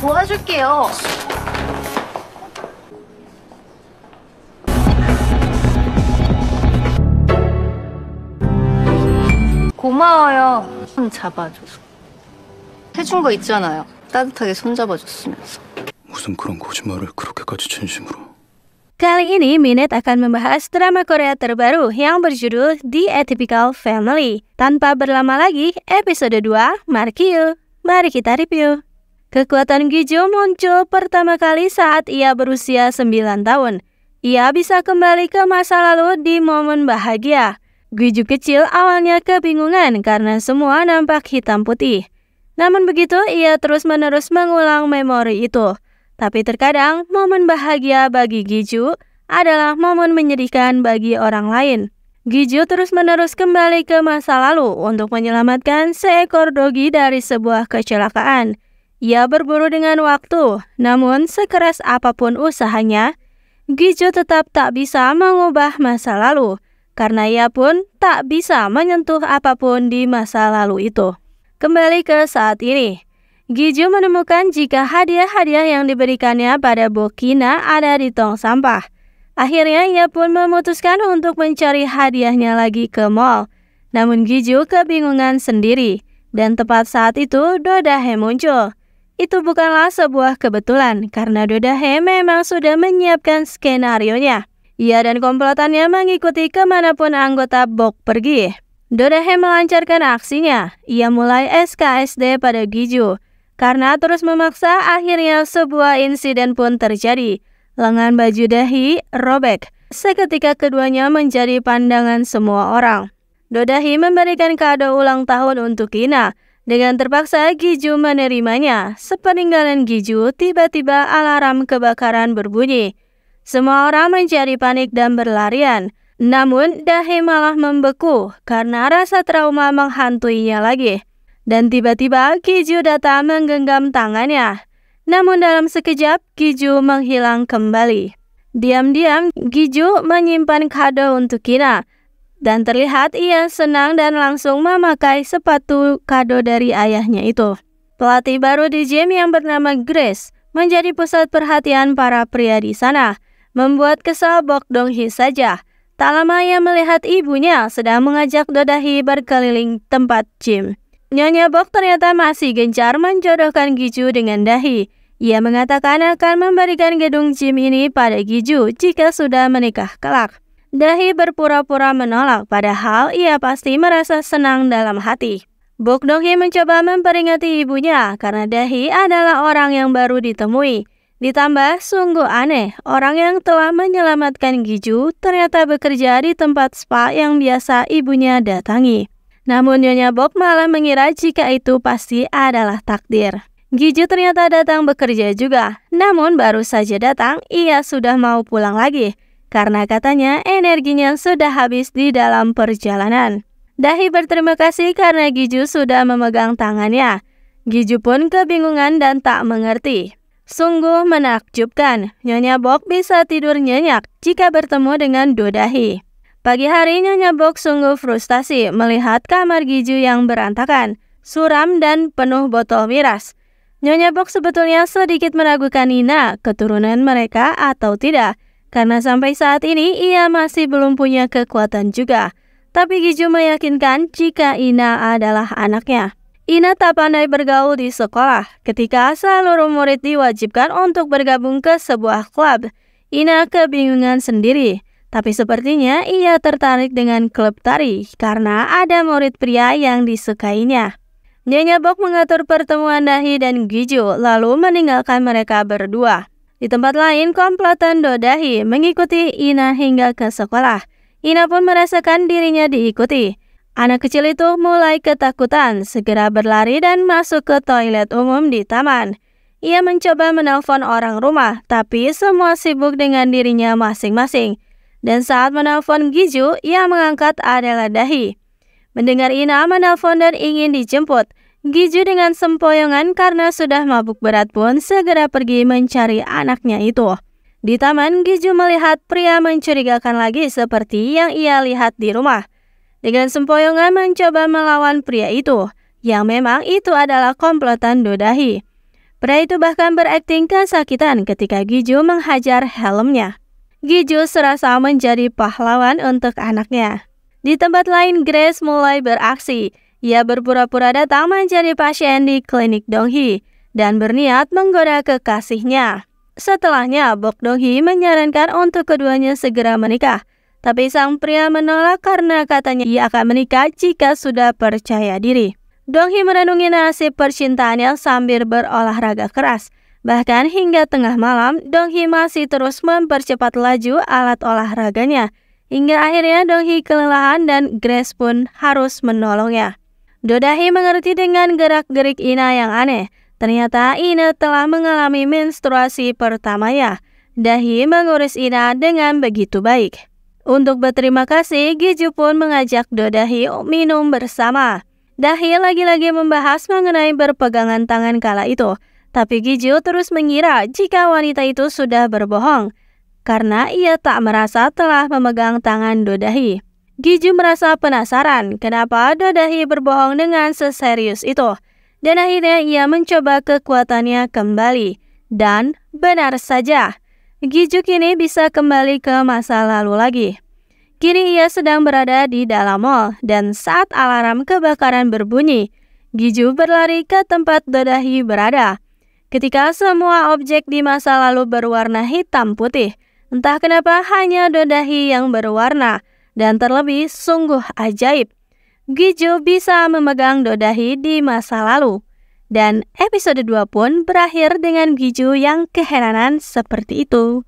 도와줄게요. 고마워요. 손 잡아줘서. 해준 거 있잖아요. 따뜻하게 손 잡아줬으면서. 무슨 그런 거짓말을 그렇게까지 진심으로. Kali ini Minet akan membahas drama Korea terbaru yang berjudul The Atypical Family. Tanpa berlama lagi, episode 2, Mark You. Mari kita review. Kekuatan Gijo muncul pertama kali saat ia berusia 9 tahun. Ia bisa kembali ke masa lalu di momen bahagia. Gijo kecil awalnya kebingungan karena semua nampak hitam putih. Namun begitu, ia terus-menerus mengulang memori itu. Tapi terkadang, momen bahagia bagi Gijo adalah momen menyedihkan bagi orang lain. Gijo terus-menerus kembali ke masa lalu untuk menyelamatkan seekor dogi dari sebuah kecelakaan. Ia berburu dengan waktu, namun sekeras apapun usahanya, Gijo tetap tak bisa mengubah masa lalu, karena ia pun tak bisa menyentuh apapun di masa lalu itu. Kembali ke saat ini, Gijo menemukan jika hadiah-hadiah yang diberikannya pada Bokina ada di tong sampah. Akhirnya ia pun memutuskan untuk mencari hadiahnya lagi ke mall. Namun Gijo kebingungan sendiri, dan tepat saat itu Dodahe muncul. Itu bukanlah sebuah kebetulan karena Dodahe memang sudah menyiapkan skenario nya. Ia dan komplotannya mengikuti kemanapun anggota Bok pergi. Dodahe melancarkan aksinya. Ia mulai SKSD pada Giju. Karena terus memaksa, akhirnya sebuah insiden pun terjadi. Lengan baju Dahi robek. Seketika keduanya menjadi pandangan semua orang. Dodahi memberikan kado ulang tahun untuk Kina. Dengan terpaksa Giju menerimanya, sepeninggalan Giju tiba-tiba alarm kebakaran berbunyi. Semua orang menjadi panik dan berlarian. Namun Dahe malah membeku karena rasa trauma menghantuinya lagi. Dan tiba-tiba Giju datang menggenggam tangannya. Namun dalam sekejap Giju menghilang kembali. Diam-diam Giju menyimpan kado untuk Kina dan terlihat ia senang dan langsung memakai sepatu kado dari ayahnya itu. Pelatih baru di gym yang bernama Grace menjadi pusat perhatian para pria di sana, membuat kesal Bok Dong Hee saja. Tak lama ia melihat ibunya sedang mengajak Dodahi berkeliling tempat gym. Nyonya Bok ternyata masih gencar menjodohkan Giju dengan Dahi. Ia mengatakan akan memberikan gedung gym ini pada Giju jika sudah menikah kelak. Dahi berpura-pura menolak padahal ia pasti merasa senang dalam hati. Bokdohi mencoba memperingati ibunya karena Dahi adalah orang yang baru ditemui. Ditambah sungguh aneh, orang yang telah menyelamatkan Giju ternyata bekerja di tempat spa yang biasa ibunya datangi. Namun Nyonya Bob malah mengira jika itu pasti adalah takdir. Giju ternyata datang bekerja juga, namun baru saja datang ia sudah mau pulang lagi karena katanya energinya sudah habis di dalam perjalanan. Dahi berterima kasih karena Giju sudah memegang tangannya. Giju pun kebingungan dan tak mengerti. Sungguh menakjubkan, Nyonya Bok bisa tidur nyenyak jika bertemu dengan Dodahi. Pagi hari Nyonya Bok sungguh frustasi melihat kamar Giju yang berantakan, suram dan penuh botol miras. Nyonya Bok sebetulnya sedikit meragukan Nina keturunan mereka atau tidak, karena sampai saat ini ia masih belum punya kekuatan juga. Tapi Giju meyakinkan jika Ina adalah anaknya. Ina tak pandai bergaul di sekolah ketika seluruh murid diwajibkan untuk bergabung ke sebuah klub. Ina kebingungan sendiri, tapi sepertinya ia tertarik dengan klub tari karena ada murid pria yang disukainya. Nyonya Bok mengatur pertemuan Dahi dan Giju lalu meninggalkan mereka berdua. Di tempat lain, komplotan Dodahi mengikuti Ina hingga ke sekolah. Ina pun merasakan dirinya diikuti. Anak kecil itu mulai ketakutan, segera berlari dan masuk ke toilet umum di taman. Ia mencoba menelpon orang rumah, tapi semua sibuk dengan dirinya masing-masing. Dan saat menelpon Giju, ia mengangkat adalah Dahi. Mendengar Ina menelpon dan ingin dijemput, Giju dengan sempoyongan karena sudah mabuk berat pun segera pergi mencari anaknya itu. Di taman, Giju melihat pria mencurigakan lagi seperti yang ia lihat di rumah. Dengan sempoyongan mencoba melawan pria itu, yang memang itu adalah komplotan Dodahi. Pria itu bahkan berakting kesakitan ketika Giju menghajar helmnya. Giju serasa menjadi pahlawan untuk anaknya. Di tempat lain, Grace mulai beraksi. Ia berpura-pura datang menjadi pasien di klinik Donghi dan berniat menggoda kekasihnya. Setelahnya, Bok Donghi menyarankan untuk keduanya segera menikah. Tapi sang pria menolak karena katanya ia akan menikah jika sudah percaya diri. Donghi merenungi nasib percintaannya sambil berolahraga keras. Bahkan hingga tengah malam, Donghi masih terus mempercepat laju alat olahraganya. Hingga akhirnya Donghi kelelahan dan Grace pun harus menolongnya. Dodahi mengerti dengan gerak-gerik Ina yang aneh. Ternyata Ina telah mengalami menstruasi pertamanya. Dahi mengurus Ina dengan begitu baik. Untuk berterima kasih, Giju pun mengajak Dodahi minum bersama. Dahi lagi-lagi membahas mengenai berpegangan tangan kala itu. Tapi Giju terus mengira jika wanita itu sudah berbohong. Karena ia tak merasa telah memegang tangan Dodahi. Giju merasa penasaran kenapa Dodahi berbohong dengan seserius itu. Dan akhirnya ia mencoba kekuatannya kembali. Dan benar saja, Giju kini bisa kembali ke masa lalu lagi. Kini ia sedang berada di dalam mall dan saat alarm kebakaran berbunyi, Giju berlari ke tempat Dodahi berada. Ketika semua objek di masa lalu berwarna hitam putih, entah kenapa hanya Dodahi yang berwarna. Dan terlebih sungguh ajaib. Gijo bisa memegang Dodahi di masa lalu. Dan episode 2 pun berakhir dengan Giju yang keheranan seperti itu.